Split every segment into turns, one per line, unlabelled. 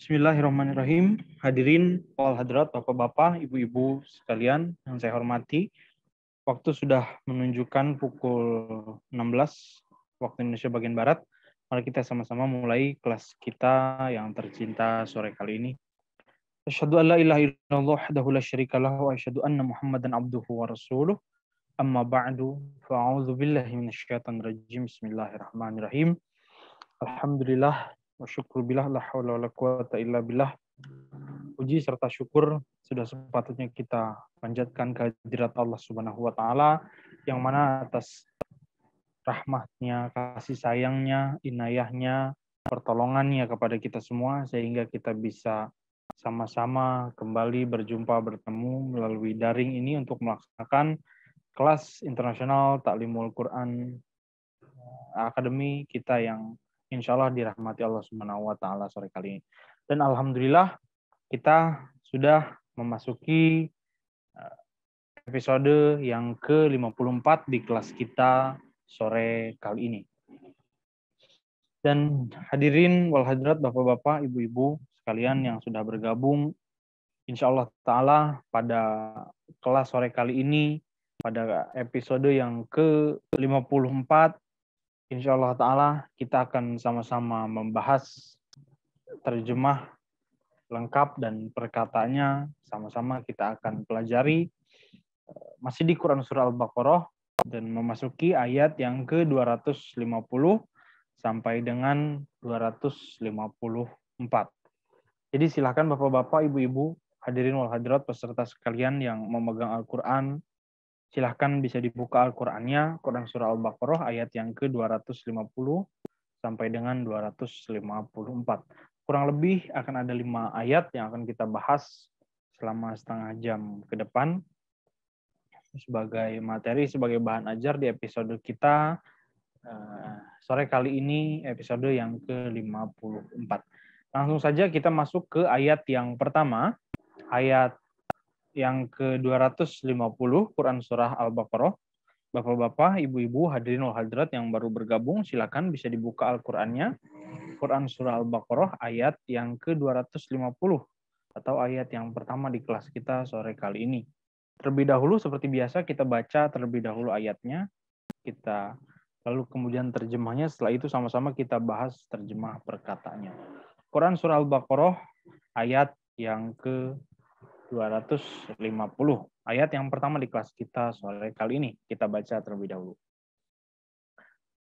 Bismillahirrahmanirrahim. Hadirin, wal hadrat, bapak-bapak, ibu-ibu sekalian yang saya hormati. Waktu sudah menunjukkan pukul 16 waktu Indonesia bagian Barat. Mari kita sama-sama mulai kelas kita yang tercinta sore kali ini. Asyadu an la ilaha illallah wahdahu la syarika lahu wa asyhadu anna Muhammadan abduhu wa rasuluh. Amma ba'du fa'audhu billahi minasyaitan rajim. Bismillahirrahmanirrahim. Alhamdulillah wa syukur billah la haula wala quwata illa billah. Puji serta syukur sudah sepatutnya kita panjatkan kehadirat Allah Subhanahu wa taala yang mana atas rahmatnya, kasih sayangnya, inayahnya, pertolongannya kepada kita semua sehingga kita bisa sama-sama kembali berjumpa bertemu melalui daring ini untuk melaksanakan kelas internasional Taklimul Quran Akademi kita yang insya Allah dirahmati Allah Subhanahu wa Ta'ala sore kali ini. Dan alhamdulillah, kita sudah memasuki eh, episode yang ke-54 di kelas kita sore kali ini. Dan hadirin wal hadirat Bapak-bapak, Ibu-ibu sekalian yang sudah bergabung insya Allah taala pada kelas sore kali ini pada episode yang ke-54 Insya Allah Ta'ala kita akan sama-sama membahas terjemah lengkap dan perkataannya sama-sama kita akan pelajari eh, masih di Quran Surah Al-Baqarah dan memasuki ayat yang ke-250 sampai dengan 254. Jadi silahkan Bapak-Bapak, Ibu-Ibu, hadirin wal hadirat, peserta sekalian yang memegang Al-Quran, Silahkan bisa dibuka Al-Qurannya, Quran Surah Al-Baqarah ayat yang ke-250 sampai dengan 254. Kurang lebih akan ada lima ayat yang akan kita bahas selama setengah jam ke depan sebagai materi, sebagai bahan ajar di episode kita eh, sore kali ini episode yang ke-54. Langsung saja kita masuk ke ayat yang pertama, ayat yang ke-250 Quran Surah Al-Baqarah. Bapak-bapak, ibu-ibu, hadirin wal hadirat yang baru bergabung, silakan bisa dibuka Al-Qurannya. Quran Surah Al-Baqarah ayat yang ke-250 atau ayat yang pertama di kelas kita sore kali ini. Terlebih dahulu seperti biasa kita baca terlebih dahulu ayatnya, kita lalu kemudian terjemahnya setelah itu sama-sama kita bahas terjemah perkataannya. Quran Surah Al-Baqarah ayat yang ke 250 ayat yang pertama di kelas kita sore kali ini. Kita baca terlebih dahulu.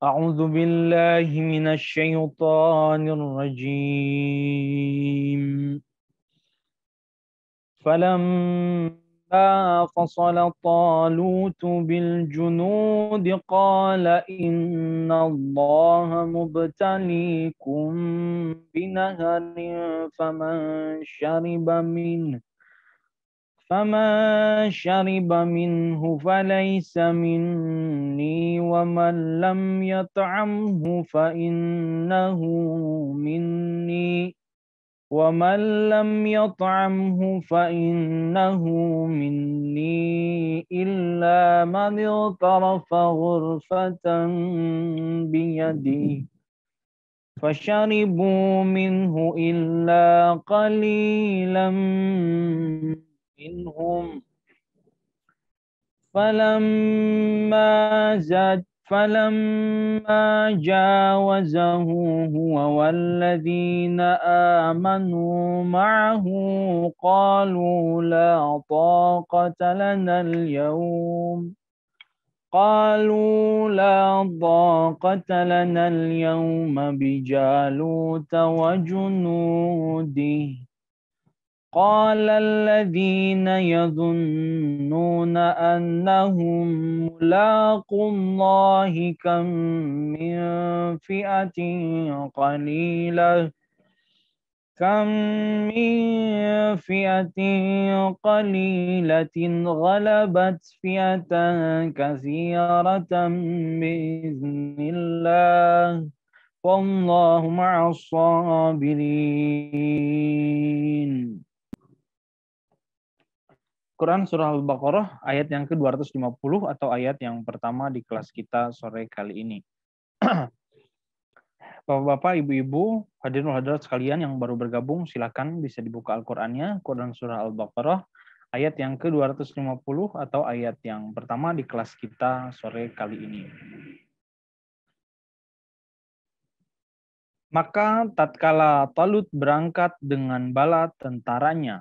A'udzu billahi minasyaitonir rajim. فلما فصل طالوت بالجنود قال إن الله مبتليكم بنهر فمن شرب منه فمن شرب منه فليس مني ومن لم يطعمه فإنه مني ومن لم يطعمه فإنه مني إلا من اغترف غرفة بيده فشربوا منه إلا قليلا منهم فلما زاد فلما جاوزه هو والذين آمنوا معه قالوا لا طاقة لنا اليوم قالوا لا طاقة لنا اليوم بجالوت وجنوده قال الذين يظنون أنهم ملاقوا الله كم من فئة قليلة كم من فئة قليلة غلبت فئة كثيرة بإذن الله والله مع الصابرين Quran Surah Al-Baqarah ayat yang ke-250 atau ayat yang pertama di kelas kita sore kali ini. Bapak-bapak, ibu-ibu, hadirin hadirat sekalian yang baru bergabung, silakan bisa dibuka Al-Qur'annya, Quran Surah Al-Baqarah ayat yang ke-250 atau ayat yang pertama di kelas kita sore kali ini. Maka tatkala Talut berangkat dengan bala tentaranya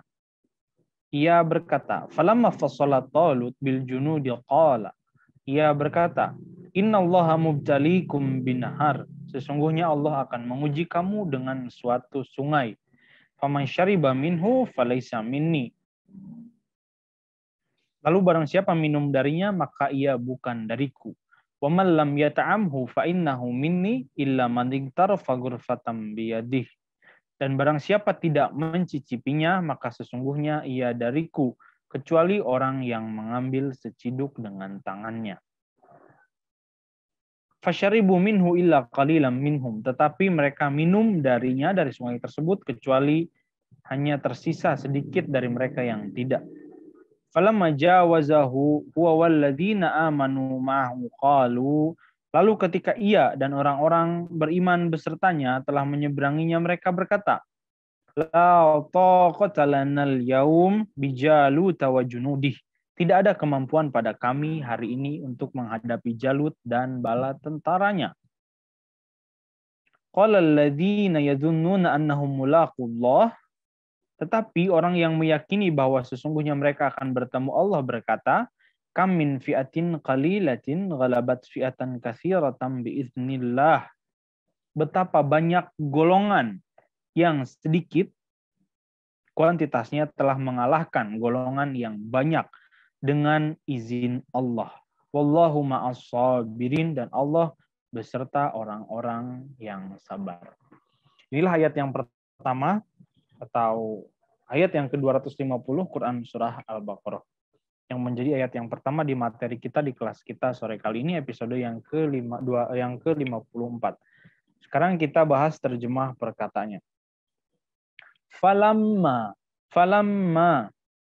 ia berkata, "Falamma fassala Talut bil junudi qala." Ia berkata, "Innallaha mubtaliikum binhar." Sesungguhnya Allah akan menguji kamu dengan suatu sungai. Faman syariba minhu falaysa minni. Lalu barang siapa minum darinya maka ia bukan dariku. Wa man lam yata'amhu fa innahu minni illa man igtarafa ghurfatan biyadihi. Dan barang siapa tidak mencicipinya, maka sesungguhnya ia dariku, kecuali orang yang mengambil seciduk dengan tangannya. Fasyaribu minhu illa qalilam minhum. Tetapi mereka minum darinya, dari sungai tersebut, kecuali hanya tersisa sedikit dari mereka yang tidak. Falamma jawazahu huwa walladzina amanu ma'ahu qalu Lalu ketika ia dan orang-orang beriman besertanya telah menyeberanginya mereka berkata, La taqata yaum Tidak ada kemampuan pada kami hari ini untuk menghadapi Jalut dan bala tentaranya. Qala yadhunnuna annahum mulaqullah. Tetapi orang yang meyakini bahwa sesungguhnya mereka akan bertemu Allah berkata, Kam min fi'atin qalilatin ghalabat fi'atan katsiratan biiznillah. Betapa banyak golongan yang sedikit kuantitasnya telah mengalahkan golongan yang banyak dengan izin Allah. Wallahu ma'as dan Allah beserta orang-orang yang sabar. Inilah ayat yang pertama atau ayat yang ke-250 Quran surah Al-Baqarah yang menjadi ayat yang pertama di materi kita di kelas kita sore kali ini episode yang ke lima dua yang ke 54. Sekarang kita bahas terjemah perkataannya. Falamma, falamma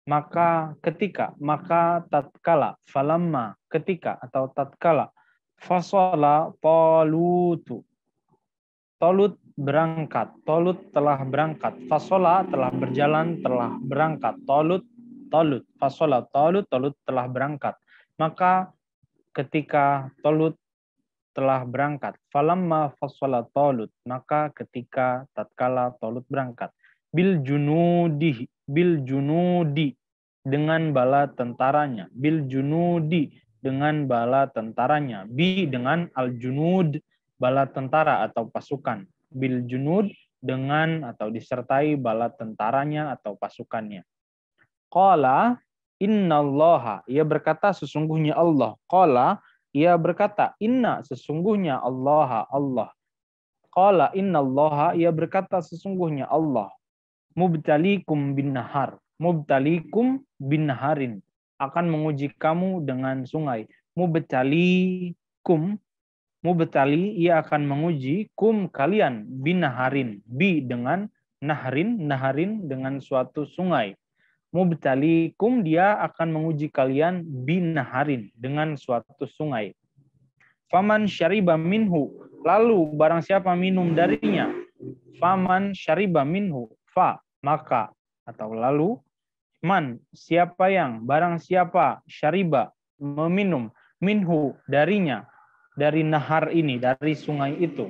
maka ketika, maka tatkala, falamma ketika atau tatkala fasola tolutu. Tolut berangkat, tolut telah berangkat, fasola telah berjalan, telah berangkat, tolut Talut. Fasolat Talut, Talut telah berangkat. Maka ketika Talut telah berangkat. Falamma fasolat Talut, maka ketika tatkala Talut berangkat. Bil junudi, bil junudi dengan bala tentaranya. Bil junudi dengan bala tentaranya. Bi dengan al junud bala tentara atau pasukan. Bil junud dengan atau disertai bala tentaranya atau pasukannya. Qala allaha. Ia berkata sesungguhnya Allah. Qala ia berkata inna sesungguhnya Allah Allah. Qala allaha. ia berkata sesungguhnya Allah. Mubtalikum bin nahar. Mubtalikum bin naharin. Akan menguji kamu dengan sungai. Mubtalikum Mubtali ia akan menguji kum kalian binaharin bi dengan Naharin naharin dengan suatu sungai mubtalikum dia akan menguji kalian binaharin dengan suatu sungai. Faman syariba minhu, lalu barang siapa minum darinya. Faman syariba minhu, fa, maka atau lalu man siapa yang barang siapa syariba meminum minhu darinya dari nahar ini dari sungai itu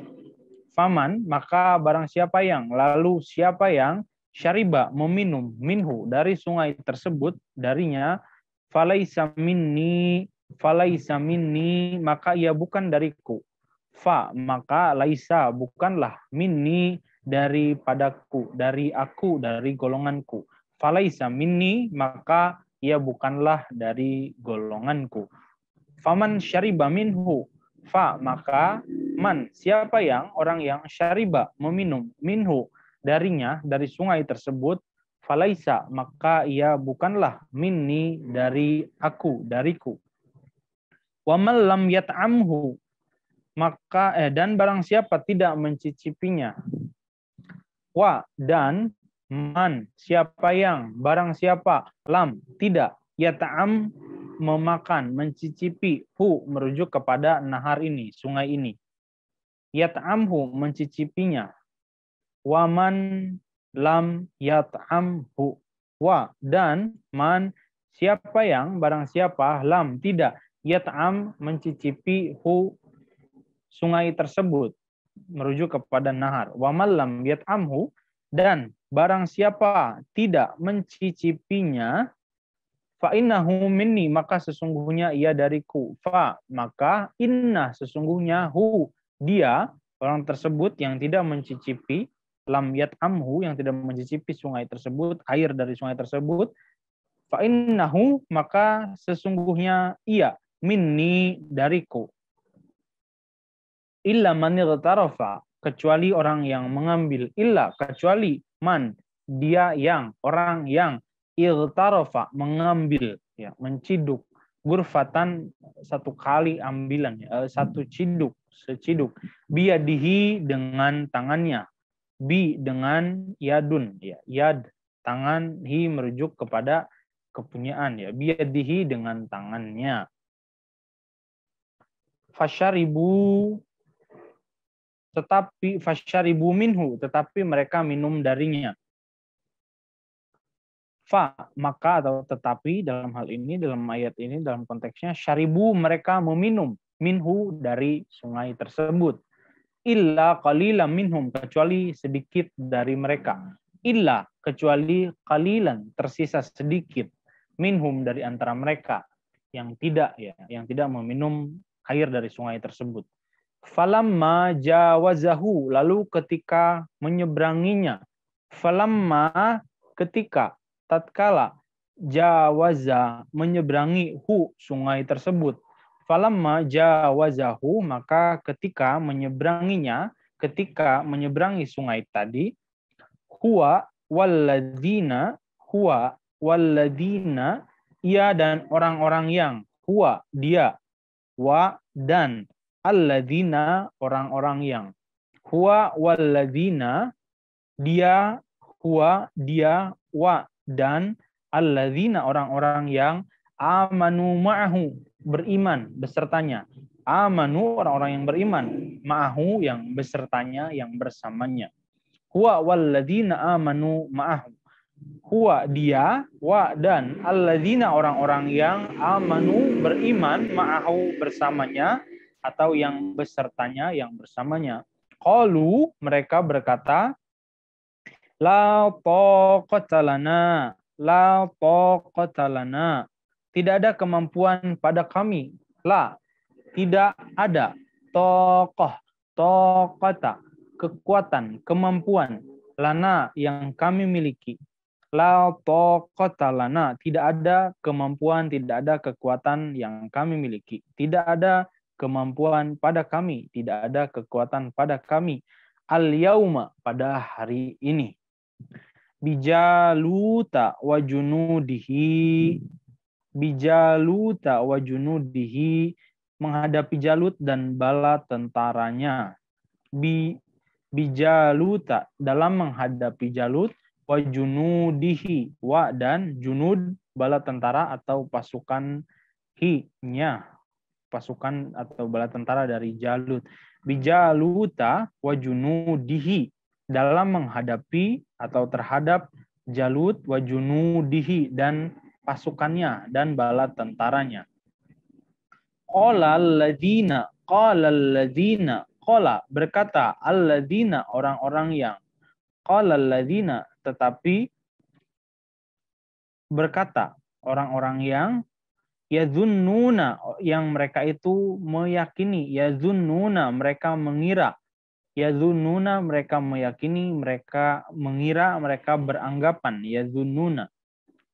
faman maka barang siapa yang lalu siapa yang syariba meminum minhu dari sungai tersebut darinya falaisa minni falaisa minni maka ia bukan dariku fa maka laisa bukanlah minni daripadaku dari aku dari golonganku falaisa minni maka ia bukanlah dari golonganku faman syariba minhu fa maka man siapa yang orang yang syariba meminum minhu darinya dari sungai tersebut falaisa maka ia bukanlah minni dari aku dariku wa man lam yat'amhu maka eh, dan barang siapa tidak mencicipinya wa dan man siapa yang barang siapa lam tidak yata'am memakan mencicipi hu merujuk kepada nahar ini sungai ini yata'amhu mencicipinya waman lam yat'amhu wa dan man siapa yang barang siapa lam tidak yat'am mencicipi hu sungai tersebut merujuk kepada nahar waman lam yat'amhu dan barang siapa tidak mencicipinya fa innahu minni maka sesungguhnya ia dariku fa maka inna sesungguhnya hu dia orang tersebut yang tidak mencicipi lam yat amhu yang tidak mencicipi sungai tersebut, air dari sungai tersebut, fa innahu maka sesungguhnya ia minni dariku. Illa man tarofa kecuali orang yang mengambil illa kecuali man dia yang orang yang irtarofa mengambil ya menciduk gurfatan satu kali ambilan ya, eh, satu hmm. ciduk seciduk biadihi dengan tangannya bi dengan yadun ya yad tangan hi merujuk kepada kepunyaan ya biadihi dengan tangannya fasyaribu tetapi fasyaribu minhu tetapi mereka minum darinya fa maka atau tetapi dalam hal ini dalam ayat ini dalam konteksnya syaribu mereka meminum minhu dari sungai tersebut illa qalilan minhum kecuali sedikit dari mereka illa kecuali qalilan tersisa sedikit minhum dari antara mereka yang tidak ya yang tidak meminum air dari sungai tersebut falamma jawazahu lalu ketika menyeberanginya falamma ketika tatkala jawaza menyeberangi hu sungai tersebut falamma jawazahu maka ketika menyeberanginya ketika menyeberangi sungai tadi huwa walladina huwa walladina ia dan orang-orang yang huwa dia wa dan alladina orang-orang yang huwa walladina dia huwa dia wa dan alladina orang-orang yang amanu ma'ahu beriman besertanya amanu orang-orang yang beriman ma'ahu yang besertanya yang bersamanya huwa walladzina amanu ma'ahu huwa dia wa dan alladzina orang-orang yang amanu beriman ma'ahu bersamanya atau yang besertanya yang bersamanya qalu mereka berkata la taqatalana la taqatalana tidak ada kemampuan pada kami. La, tidak ada tokoh, tokota, kekuatan, kemampuan, lana yang kami miliki. La tokota lana, tidak ada kemampuan, tidak ada kekuatan yang kami miliki. Tidak ada kemampuan pada kami, tidak ada kekuatan pada kami. Al-yauma, pada hari ini. Bijaluta wa junudihi bijaluta wa junudihi menghadapi Jalut dan bala tentaranya. Bi bijaluta dalam menghadapi Jalut wa junudihi wa dan junud bala tentara atau pasukan hi-nya pasukan atau bala tentara dari Jalut. Bijaluta wa junudihi dalam menghadapi atau terhadap Jalut wa junudihi dan pasukannya dan bala tentaranya. Qala alladzina, qala alladzina, qala berkata alladzina orang-orang yang qala alladzina tetapi berkata orang-orang yang yazunnuna yang mereka itu meyakini yazunnuna mereka mengira yazunnuna mereka meyakini mereka mengira mereka beranggapan yazunnuna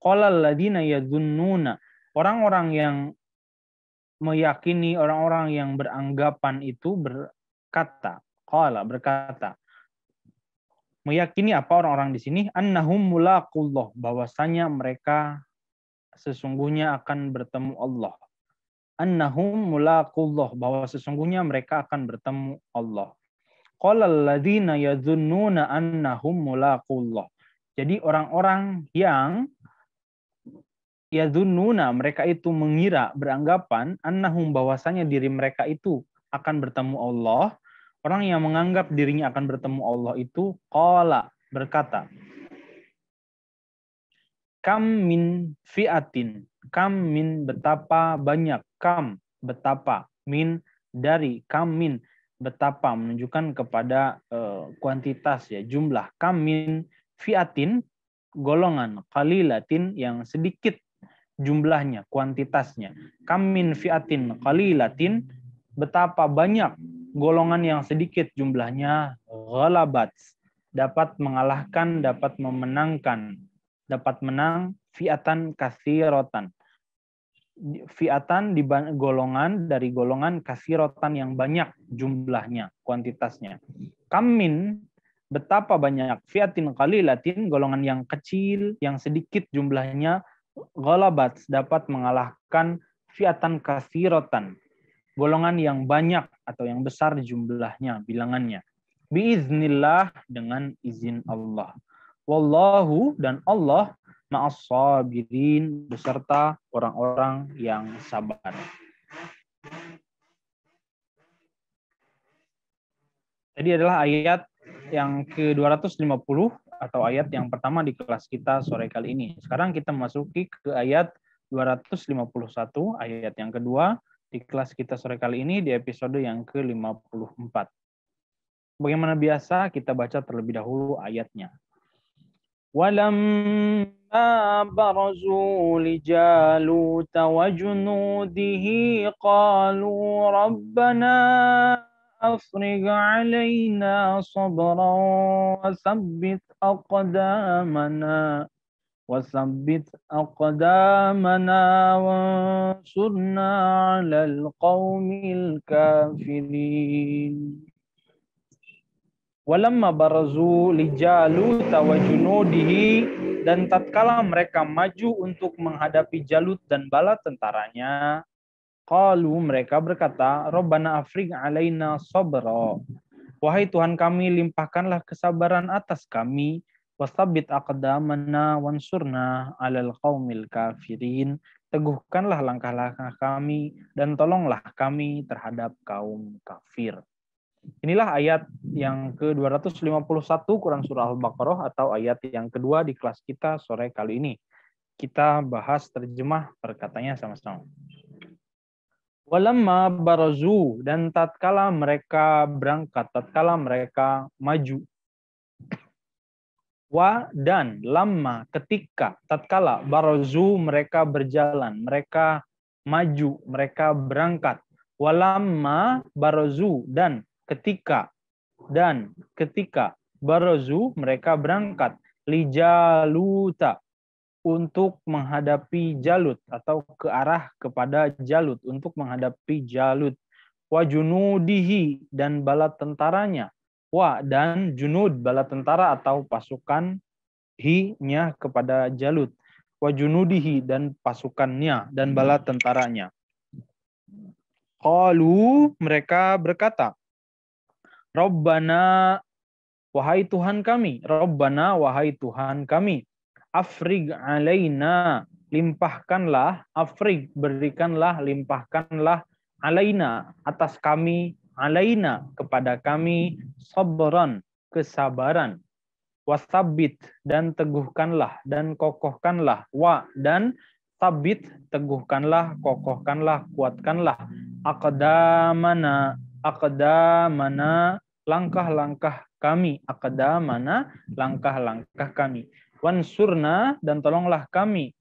Qala ya yadhunnuna orang-orang yang meyakini orang-orang yang beranggapan itu berkata qala berkata meyakini apa orang-orang di sini annahum mulaqullah bahwasanya mereka sesungguhnya akan bertemu Allah annahum mulaqullah bahwa sesungguhnya mereka akan bertemu Allah qala alladziina yadhunnuna annahum mulaqullah jadi orang-orang yang yadununa mereka itu mengira beranggapan annahum bahwasanya diri mereka itu akan bertemu Allah orang yang menganggap dirinya akan bertemu Allah itu qala berkata kam min fiatin kam min betapa banyak kam betapa min dari kam min betapa menunjukkan kepada uh, kuantitas ya jumlah kam min fiatin golongan kalilatin yang sedikit jumlahnya, kuantitasnya. Kamin fiatin Latin, betapa banyak golongan yang sedikit jumlahnya ghalabat dapat mengalahkan, dapat memenangkan, dapat menang fiatan kasirotan. Fiatan di golongan dari golongan kasirotan yang banyak jumlahnya, kuantitasnya. Kamin betapa banyak fiatin kali Latin, golongan yang kecil, yang sedikit jumlahnya Golabat dapat mengalahkan fiatan kasirotan, golongan yang banyak atau yang besar jumlahnya, bilangannya. Biiznillah dengan izin Allah. Wallahu dan Allah ma'asabirin beserta orang-orang yang sabar. Tadi adalah ayat yang ke-250 atau ayat yang pertama di kelas kita sore kali ini. Sekarang kita masuki ke ayat 251, ayat yang kedua di kelas kita sore kali ini di episode yang ke-54. Bagaimana biasa kita baca terlebih dahulu ayatnya. ولما برزوا wa وجنوده قالوا ربنا أفرغ علينا صبرا وثبت أقدامنا وثبت أقدامنا وانصرنا على القوم الكافرين ولما برزوا lijalut وجنوده dan tatkala mereka maju untuk menghadapi Jalut dan bala tentaranya Qalu mereka berkata, Rabbana afrig alaina sobro. Wahai Tuhan kami, limpahkanlah kesabaran atas kami. wasabit akadamana wansurna alal qaumil kafirin. Teguhkanlah langkah-langkah kami dan tolonglah kami terhadap kaum kafir. Inilah ayat yang ke-251 Quran Surah Al-Baqarah atau ayat yang kedua di kelas kita sore kali ini. Kita bahas terjemah perkatanya sama-sama. Walamma barazu dan tatkala mereka berangkat, tatkala mereka maju. Wa dan lama ketika tatkala barazu mereka berjalan, mereka maju, mereka berangkat. Walamma barazu dan ketika dan ketika barazu mereka berangkat lijaluta untuk menghadapi Jalut atau ke arah kepada Jalut untuk menghadapi Jalut wa junudihi dan bala tentaranya wa dan junud bala tentara atau pasukan hi-nya kepada Jalut wa junudihi dan pasukannya dan hmm. bala tentaranya qalu mereka berkata Rabbana wahai Tuhan kami Rabbana wahai Tuhan kami afrig alaina limpahkanlah afrig berikanlah limpahkanlah alaina atas kami alaina kepada kami sabran kesabaran wasabit dan teguhkanlah dan kokohkanlah wa dan sabit teguhkanlah kokohkanlah kuatkanlah akadama akadama langkah-langkah kami akadama langkah-langkah kami wansurna dan tolonglah kami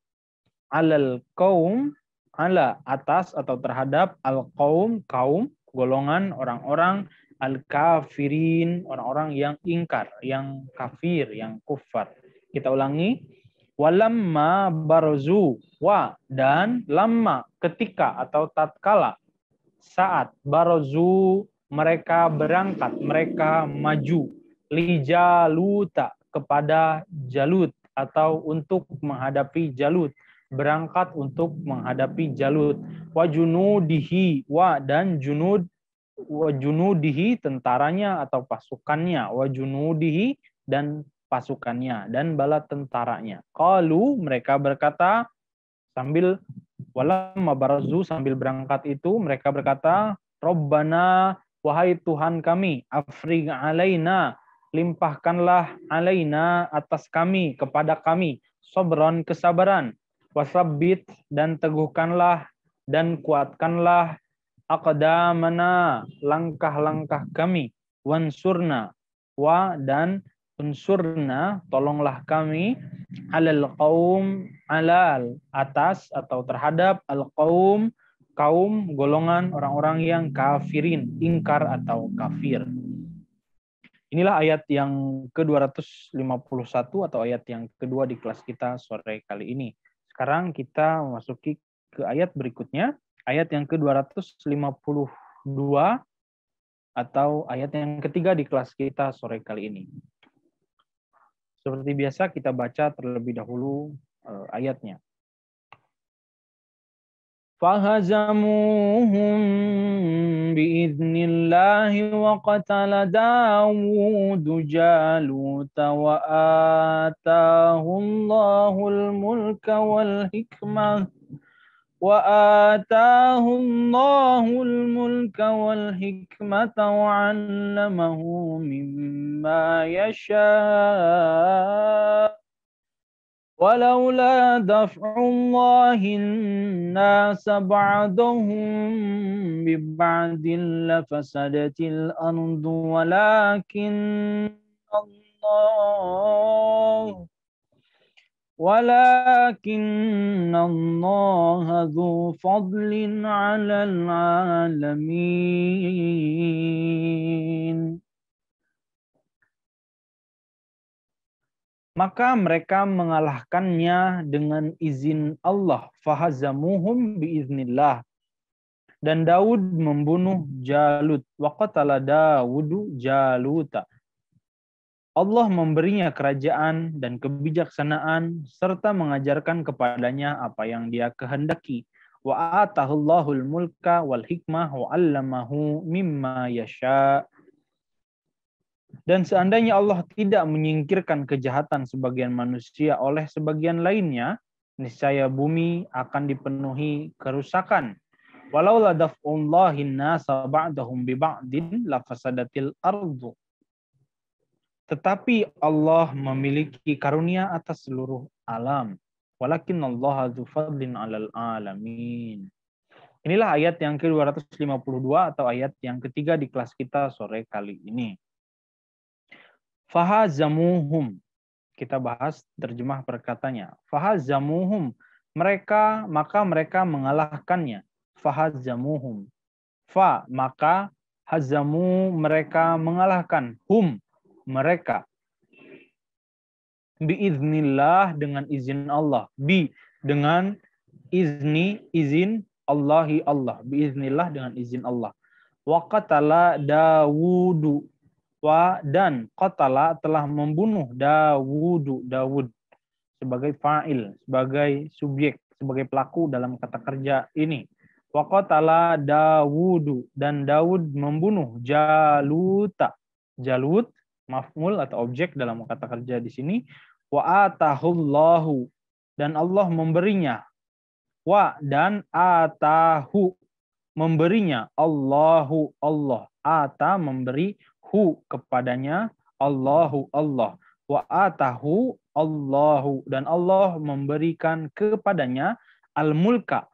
alal kaum ala atas atau terhadap al kaum kaum golongan orang-orang al kafirin orang-orang yang ingkar yang kafir yang kufar kita ulangi walamma barzu wa dan lama ketika atau tatkala saat barzu mereka berangkat mereka maju lijaluta kepada Jalut atau untuk menghadapi Jalut berangkat untuk menghadapi Jalut wa junudihi wa dan junud wa junudihi tentaranya atau pasukannya wa junudihi dan pasukannya dan bala tentaranya Kalau mereka berkata sambil walam barazu sambil berangkat itu mereka berkata Robbana wahai Tuhan kami, afrig alaina, limpahkanlah alaina atas kami, kepada kami, sobron kesabaran, wasabit dan teguhkanlah dan kuatkanlah akadamana langkah-langkah kami, wansurna wa dan unsurna tolonglah kami alal kaum alal atas atau terhadap al kaum kaum golongan orang-orang yang kafirin ingkar atau kafir Inilah ayat yang ke-251 atau ayat yang kedua di kelas kita sore kali ini. Sekarang kita memasuki ke ayat berikutnya, ayat yang ke-252 atau ayat yang ketiga di kelas kita sore kali ini. Seperti biasa kita baca terlebih dahulu eh, ayatnya. فهزموهم بإذن الله وقتل داود جالوت وآتاه الله الملك والحكمة وآتاه الله الملك والحكمة وعلمه مما يشاء ولولا دفع الله الناس بعضهم ببعض لفسدت الأرض ولكن الله ولكن الله ذو فضل على العالمين maka mereka mengalahkannya dengan izin Allah fahazamuhum biiznillah dan Daud membunuh Jalut wa qatala Dawudu Jaluta Allah memberinya kerajaan dan kebijaksanaan serta mengajarkan kepadanya apa yang dia kehendaki wa atahullahul mulka wal hikmah wa allamahu mimma yasha dan seandainya Allah tidak menyingkirkan kejahatan sebagian manusia oleh sebagian lainnya, niscaya bumi akan dipenuhi kerusakan. Walau la nasa ba'dahum lafasadatil ardu. Tetapi Allah memiliki karunia atas seluruh alam. Walakin Allah fadlin alal alamin. Inilah ayat yang ke-252 atau ayat yang ketiga di kelas kita sore kali ini. Fahazamuhum. Kita bahas terjemah perkatanya. Fahazamuhum. Mereka, maka mereka mengalahkannya. Fahazamuhum. Fa, maka hazamu mereka mengalahkan. Hum, mereka. Biiznillah dengan izin Allah. Bi, dengan izni, izin Allahi Allah. Biiznillah dengan izin Allah. Wa qatala Dawudu wa dan kotala telah membunuh Dawudu Dawud sebagai fa'il, sebagai subjek, sebagai pelaku dalam kata kerja ini. Wa qatala Dawudu dan Dawud membunuh Jaluta. Jalut maf'ul atau objek dalam kata kerja di sini wa atahullahu dan Allah memberinya wa dan atahu memberinya Allahu Allah ata memberi hu kepadanya Allahu Allah wa atahu Allahu dan Allah memberikan kepadanya al-mulka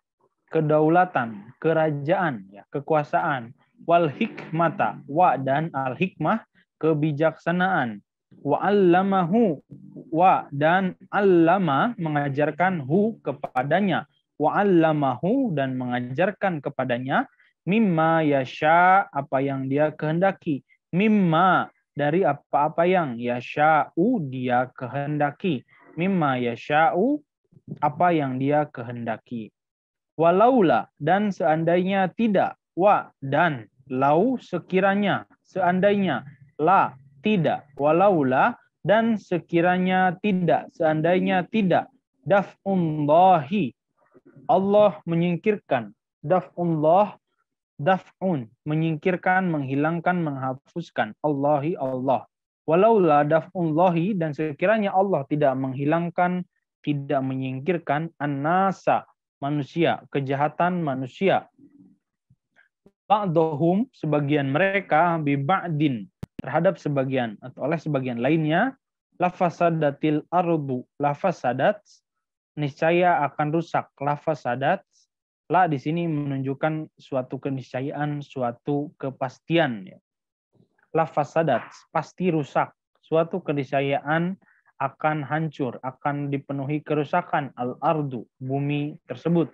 kedaulatan, kerajaan, ya, kekuasaan, wal hikmata, wa dan al hikmah kebijaksanaan, wa allamahu wa dan allama mengajarkan hu kepadanya, wa allamahu dan mengajarkan kepadanya mimma yasha apa yang dia kehendaki mimma dari apa-apa yang yasha'u dia kehendaki mimma yasha'u apa yang dia kehendaki walaula dan seandainya tidak wa dan lau sekiranya seandainya la tidak walaula dan sekiranya tidak seandainya tidak daf'ullahi Allah menyingkirkan daf'ullah daf'un menyingkirkan, menghilangkan, menghapuskan Allahi Allah. Walaula daf'ullahi dan sekiranya Allah tidak menghilangkan, tidak menyingkirkan annasa manusia, kejahatan manusia. ba'dohum sebagian mereka biba'din terhadap sebagian atau oleh sebagian lainnya lafasadatil ardu lafasadat niscaya akan rusak lafasadat La di sini menunjukkan suatu keniscayaan, suatu kepastian. Ya. La fasadat, pasti rusak. Suatu keniscayaan akan hancur, akan dipenuhi kerusakan al-ardu, bumi tersebut.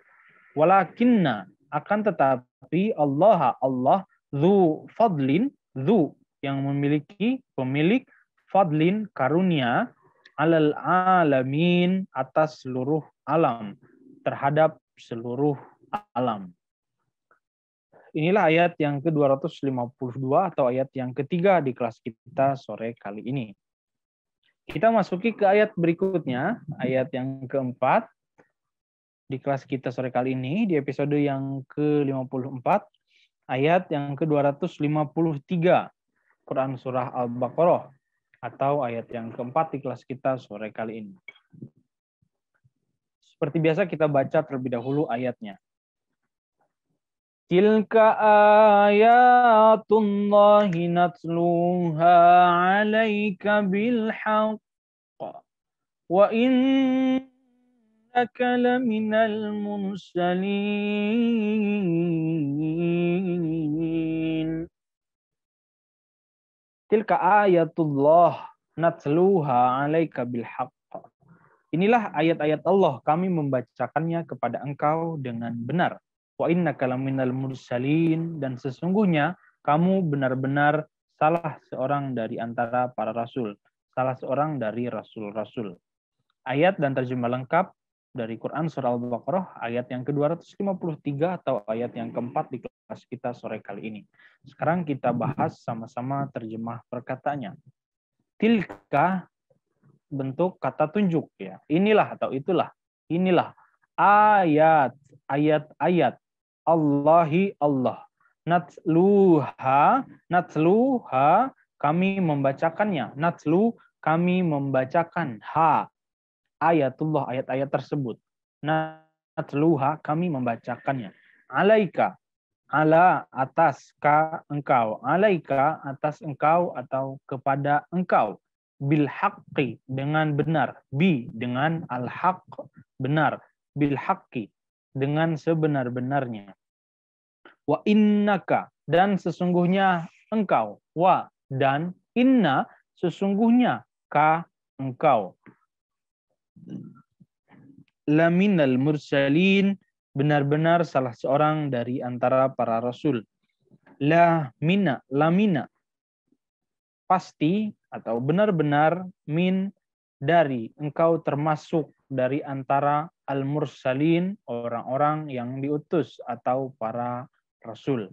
Walakinna, akan tetapi Allah, Allah, zu fadlin, zu yang memiliki pemilik fadlin karunia alal alamin atas seluruh alam terhadap seluruh alam. Inilah ayat yang ke-252 atau ayat yang ketiga di kelas kita sore kali ini. Kita masuki ke ayat berikutnya, ayat yang keempat di kelas kita sore kali ini, di episode yang ke-54, ayat yang ke-253, Quran Surah Al-Baqarah, atau ayat yang keempat di kelas kita sore kali ini. Seperti biasa kita baca terlebih dahulu ayatnya. Tilka ayatullahi natluha alaika bilhaq wa innaka laminal mursalin Tilka ayatullah natluha alaika bilhaq Inilah ayat-ayat Allah kami membacakannya kepada engkau dengan benar wa innaka laminal mursalin dan sesungguhnya kamu benar-benar salah seorang dari antara para rasul, salah seorang dari rasul-rasul. Ayat dan terjemah lengkap dari Quran surah Al-Baqarah ayat yang ke-253 atau ayat yang keempat di kelas kita sore kali ini. Sekarang kita bahas sama-sama terjemah perkataannya. Tilka bentuk kata tunjuk ya. Inilah atau itulah. Inilah ayat ayat-ayat Allahi Allah. Natluha, natluha, kami membacakannya. Natlu, kami membacakan. Ha, ayatullah, ayat-ayat tersebut. Natluha, kami membacakannya. Alaika, ala atas ka engkau. Alaika, atas engkau atau kepada engkau. Bilhaqi, dengan benar. Bi, dengan alhaq, benar. Bilhaqi, dengan sebenar-benarnya. Wa innaka dan sesungguhnya engkau. Wa dan inna sesungguhnya ka engkau. Laminal mursalin benar-benar salah seorang dari antara para rasul. La mina, lamina. Pasti atau benar-benar min dari engkau termasuk dari antara al-mursalin, orang-orang yang diutus atau para rasul.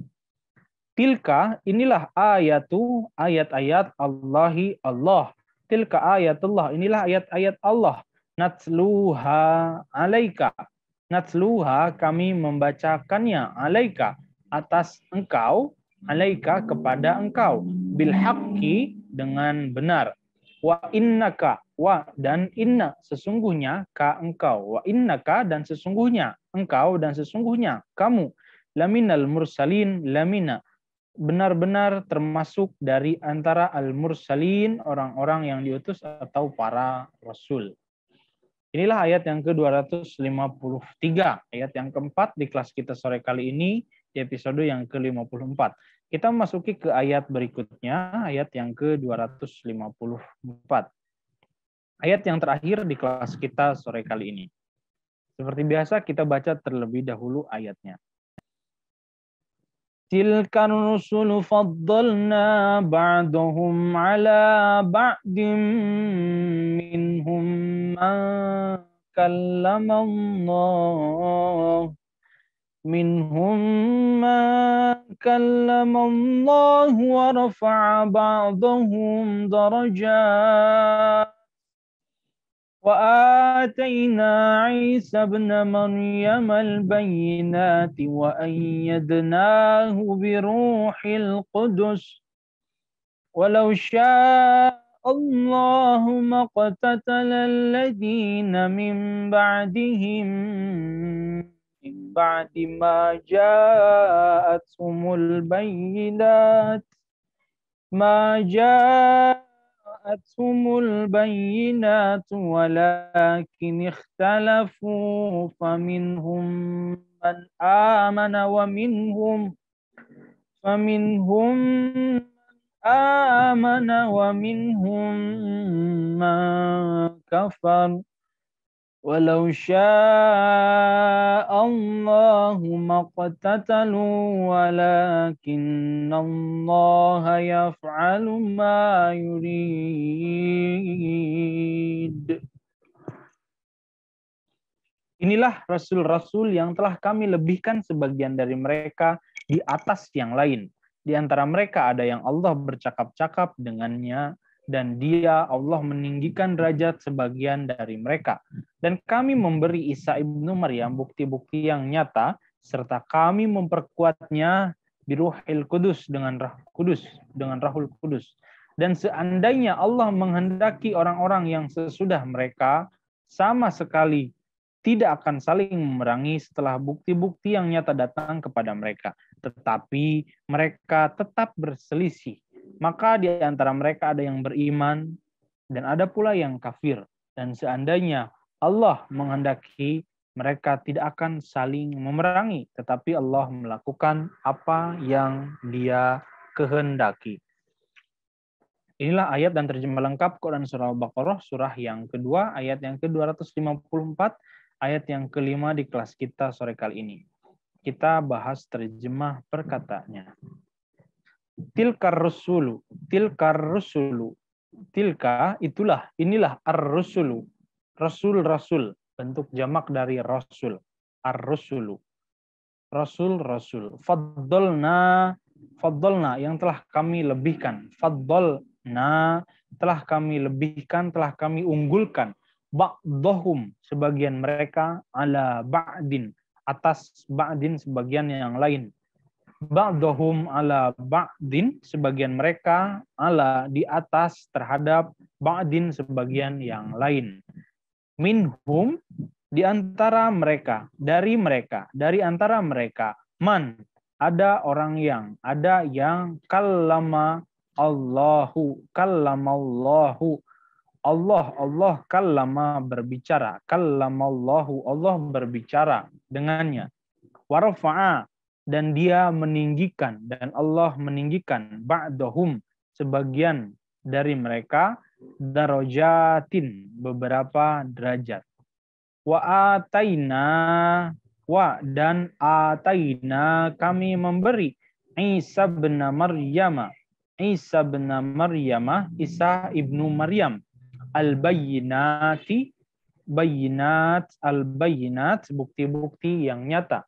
Tilka inilah ayatu ayat-ayat Allahi Allah. Tilka ayatullah inilah ayat-ayat Allah. Natsluha alaika. Natsluha kami membacakannya alaika atas engkau alaika kepada engkau bil dengan benar. Wa innaka wa dan inna sesungguhnya ka engkau wa innaka dan sesungguhnya engkau dan sesungguhnya kamu laminal mursalin lamina benar-benar termasuk dari antara al-mursalin orang-orang yang diutus atau para rasul. Inilah ayat yang ke-253, ayat yang keempat di kelas kita sore kali ini di episode yang ke-54. Kita memasuki ke ayat berikutnya, ayat yang ke-254. Ayat yang terakhir di kelas kita sore kali ini. Seperti biasa kita baca terlebih dahulu ayatnya. Tilkan rusul faddalna ba'duhum ala ba'dim minhum man kallamallah Allah man kallamallah wa rafa'a ba'duhum darajat وآتينا عيسى ابن مريم البينات وأيدناه بروح القدس ولو شاء الله ما اقتتل الذين من بعدهم من بعد ما جاءتهم البينات ما جاءتهم جاءتهم البينات ولكن اختلفوا فمنهم من آمن ومنهم فمنهم من آمن ومنهم من كفر ولو شاء الله ما اقتتلوا ولكن الله يفعل ما Inilah rasul-rasul yang telah kami lebihkan sebagian dari mereka di atas yang lain. Di antara mereka ada yang Allah bercakap-cakap dengannya dan dia Allah meninggikan derajat sebagian dari mereka. Dan kami memberi Isa ibnu Maryam bukti-bukti yang nyata, serta kami memperkuatnya ruhil kudus dengan rah kudus, dengan rahul kudus. Dan seandainya Allah menghendaki orang-orang yang sesudah mereka sama sekali tidak akan saling memerangi setelah bukti-bukti yang nyata datang kepada mereka. Tetapi mereka tetap berselisih maka di antara mereka ada yang beriman dan ada pula yang kafir. Dan seandainya Allah menghendaki, mereka tidak akan saling memerangi, tetapi Allah melakukan apa yang Dia kehendaki. Inilah ayat dan terjemah lengkap Quran Surah Al-Baqarah, surah yang kedua, ayat yang ke-254, ayat yang kelima di kelas kita sore kali ini. Kita bahas terjemah perkataannya tilka rusulu tilka rusulu tilka itulah inilah ar-rusulu rasul rasul bentuk jamak dari rasul ar-rusulu rasul rasul faddalna faddalna yang telah kami lebihkan faddalna telah kami lebihkan telah kami unggulkan ba'dhum sebagian mereka ala ba'din atas ba'din sebagian yang lain ba'dohum ala ba'din sebagian mereka ala di atas terhadap ba'din sebagian yang lain minhum di antara mereka dari mereka dari antara mereka man ada orang yang ada yang kallama Allahu Allahu Allah Allah kallama berbicara Allahu Allah berbicara dengannya Warfaa dan dia meninggikan dan Allah meninggikan ba'dahum sebagian dari mereka darajatin beberapa derajat wa ataina wa dan ataina kami memberi Isa bin Maryam Isa bin Maryam Isa ibnu Maryam al bayyinati bayinat al bayinat bukti-bukti yang nyata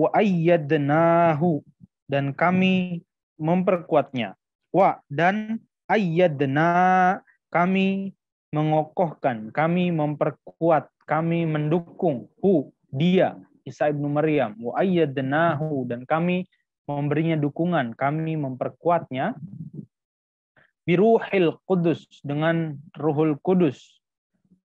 wa ayyadnahu dan kami memperkuatnya. Wa dan ayyadna kami mengokohkan, kami memperkuat, kami mendukung hu dia Isa ibnu Maryam wa ayyadnahu dan kami memberinya dukungan, kami memperkuatnya biruhil kudus dengan ruhul kudus.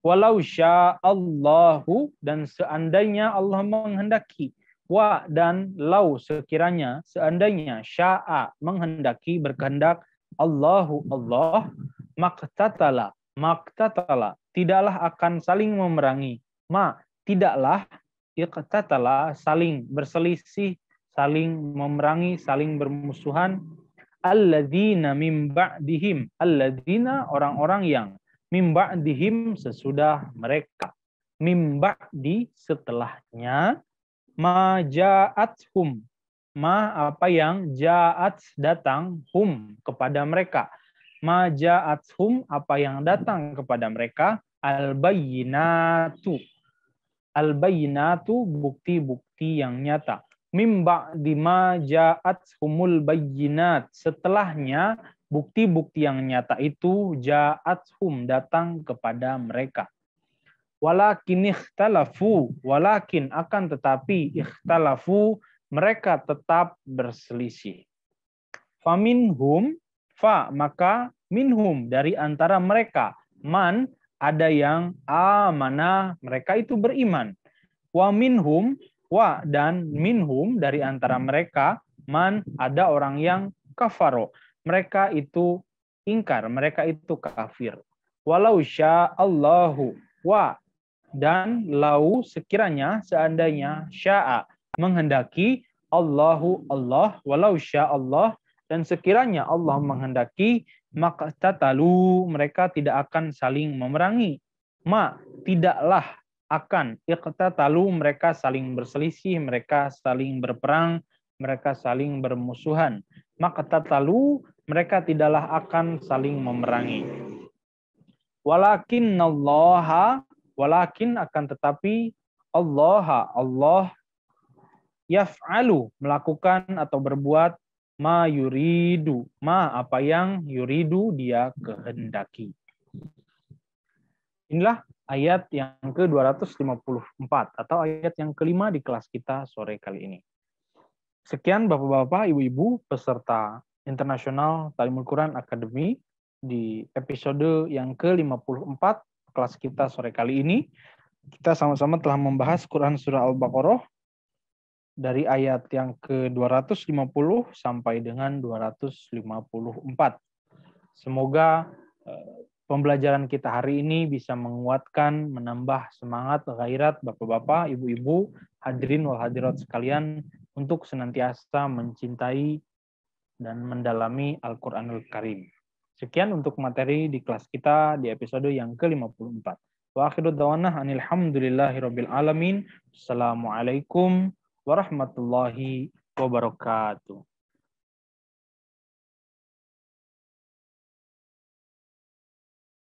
Walau sya Allahu dan seandainya Allah menghendaki wa dan lau sekiranya seandainya sya'a menghendaki berkehendak Allahu Allah maktatala maktatala tidaklah akan saling memerangi ma tidaklah iqtatala saling berselisih saling memerangi saling bermusuhan alladzina mim ba'dihim alladzina orang-orang yang mim ba'dihim sesudah mereka mim ba'di setelahnya hum, Ma apa yang ja'at datang hum kepada mereka. hum apa yang datang kepada mereka al-bayyinatu. Al-bayyinatu bukti-bukti yang nyata. Mimba di ja'at humul bayyinat. Setelahnya bukti-bukti yang nyata itu ja'at hum datang kepada mereka. Walakin ikhtalafu, walakin akan tetapi ikhtalafu, mereka tetap berselisih. Faminhum, fa maka minhum dari antara mereka, man ada yang amana, mereka itu beriman. Wa minhum, wa dan minhum dari antara mereka, man ada orang yang kafaro. Mereka itu ingkar, mereka itu kafir. Walau sya Allahu wa dan lau sekiranya seandainya syaa menghendaki Allahu Allah walau sya Allah dan sekiranya Allah menghendaki maka tatalu mereka tidak akan saling memerangi ma tidaklah akan iqtatalu mereka saling berselisih mereka saling berperang mereka saling bermusuhan maka tatalu mereka tidaklah akan saling memerangi walakin Allah Walakin akan tetapi Allah Allah yaf'alu melakukan atau berbuat ma yuridu ma apa yang yuridu dia kehendaki. Inilah ayat yang ke-254 atau ayat yang kelima di kelas kita sore kali ini. Sekian Bapak-bapak, Ibu-ibu peserta Internasional Talimul Quran Academy di episode yang ke-54 kelas kita sore kali ini. Kita sama-sama telah membahas Quran Surah Al-Baqarah dari ayat yang ke-250 sampai dengan 254. Semoga eh, pembelajaran kita hari ini bisa menguatkan, menambah semangat, gairat Bapak-bapak, Ibu-ibu, hadirin wal hadirat sekalian untuk senantiasa mencintai dan mendalami Al-Qur'anul Karim. Sekian untuk materi di kelas kita di episode yang ke-54. Wa akhiru dawanah anilhamdulillahirabbil alamin. Assalamualaikum warahmatullahi wabarakatuh.